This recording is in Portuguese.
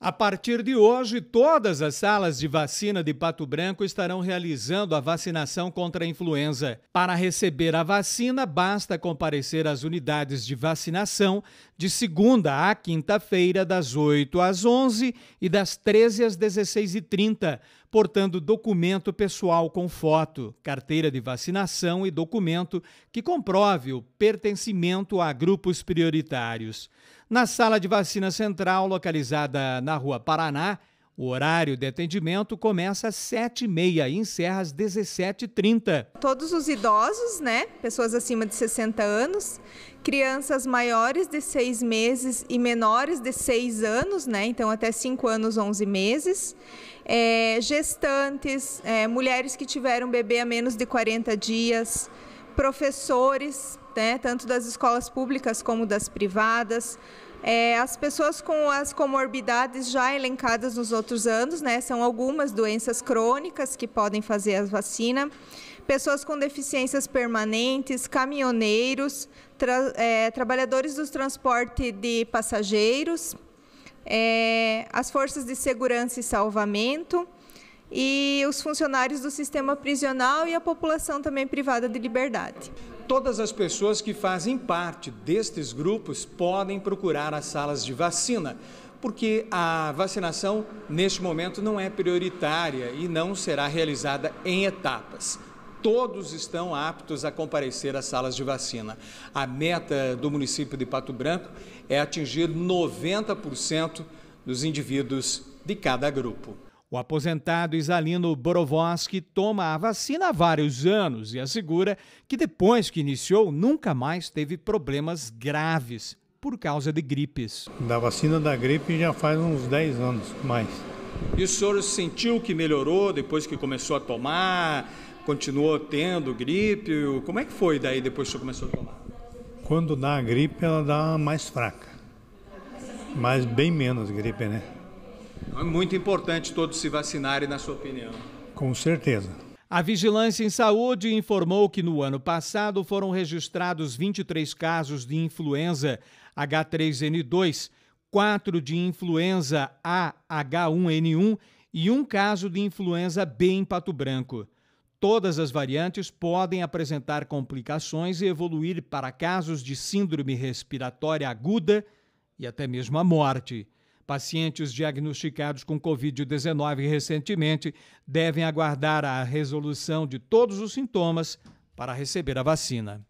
A partir de hoje, todas as salas de vacina de Pato Branco estarão realizando a vacinação contra a influenza. Para receber a vacina, basta comparecer às unidades de vacinação de segunda a quinta-feira, das 8 às 11 e das 13 às 16h30, portando documento pessoal com foto, carteira de vacinação e documento que comprove o pertencimento a grupos prioritários. Na sala de vacina central, localizada na Rua Paraná, o horário de atendimento começa às 7h30 e encerra às 17h30. Todos os idosos, né? Pessoas acima de 60 anos, crianças maiores de 6 meses e menores de 6 anos, né? Então, até 5 anos, 11 meses. É, gestantes, é, mulheres que tiveram bebê a menos de 40 dias, professores, né? Tanto das escolas públicas como das privadas é, as pessoas com as comorbidades já elencadas nos outros anos, né, são algumas doenças crônicas que podem fazer a vacina, pessoas com deficiências permanentes, caminhoneiros, tra é, trabalhadores do transporte de passageiros, é, as forças de segurança e salvamento, e os funcionários do sistema prisional e a população também privada de liberdade. Todas as pessoas que fazem parte destes grupos podem procurar as salas de vacina, porque a vacinação neste momento não é prioritária e não será realizada em etapas todos estão aptos a comparecer às salas de vacina. A meta do município de Pato Branco é atingir 90% dos indivíduos de cada grupo. O aposentado Isalino Borovoski toma a vacina há vários anos e assegura que depois que iniciou nunca mais teve problemas graves por causa de gripes. Da vacina da gripe já faz uns 10 anos mais. E o senhor sentiu que melhorou depois que começou a tomar? Continuou tendo gripe? Como é que foi daí depois que o senhor começou a tomar? Quando dá a gripe, ela dá mais fraca. Mas bem menos gripe, né? É muito importante todos se vacinarem, na sua opinião. Com certeza. A Vigilância em Saúde informou que no ano passado foram registrados 23 casos de influenza H3N2, 4 de influenza AH1N1 e um caso de influenza B em Pato Branco. Todas as variantes podem apresentar complicações e evoluir para casos de síndrome respiratória aguda e até mesmo a morte. Pacientes diagnosticados com Covid-19 recentemente devem aguardar a resolução de todos os sintomas para receber a vacina.